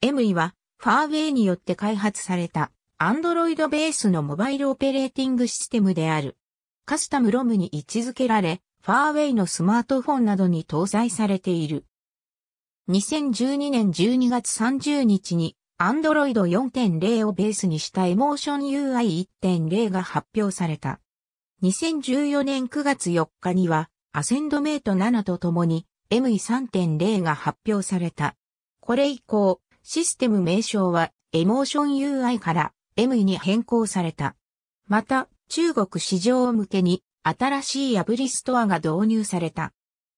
M e は、ファーウェイによって開発された、Android ベースのモバイルオペレーティングシステムである。カスタムロムに位置づけられ、ファーウェイのスマートフォンなどに搭載されている。2012年12月30日に Android 4.0をベースにしたエモーション UI1.0 が発表された。2014年9月4日にはアセンドメイト7とともに ME3.0 が発表された。これ以降、システム名称はエモーション UI から M に変更された。また、中国市場向けに新しいアプリストアが導入された。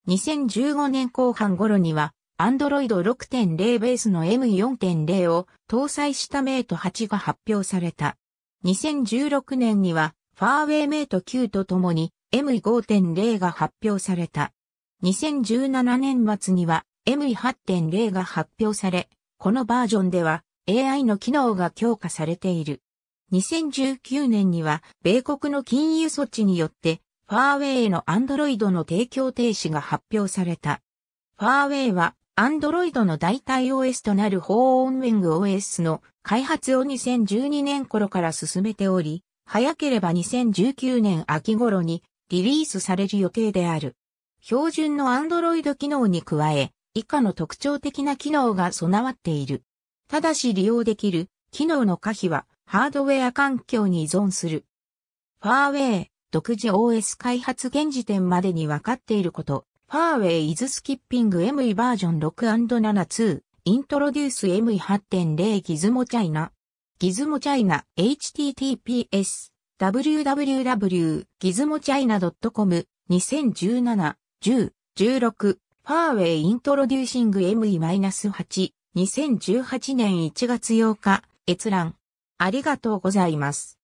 2015年後半頃には、Android 6.0ベースの M4.0 を搭載したメイト8が発表された。2016年には、ファーウェイメイト9とともに M5.0 が発表された。2017年末には M8.0 が発表され、このバージョンでは AI の機能が強化されている。2019年には、米国の金融措置によって、ファーウェイの Android の提供停止が発表された。ファーウェイは、Android の代替 OS となる法音ウェング o s の開発を2012年頃から進めており、早ければ2019年秋頃にリリースされる予定である。標準の Android 機能に加え、以下の特徴的な機能が備わっている。ただし利用できる機能の可否はハードウェア環境に依存する。ファーウェイ独自 OS 開発現時点までに分かっていること。ファーウェイ is skipping ME バージョン 6&7.2 introduce ME8.0 ギズモチャイナ。ギズモチャイナ https www.gizmochina.com 2017 10 16ファーウェイイントロデューシング ME-8、2018年1月8日、閲覧。ありがとうございます。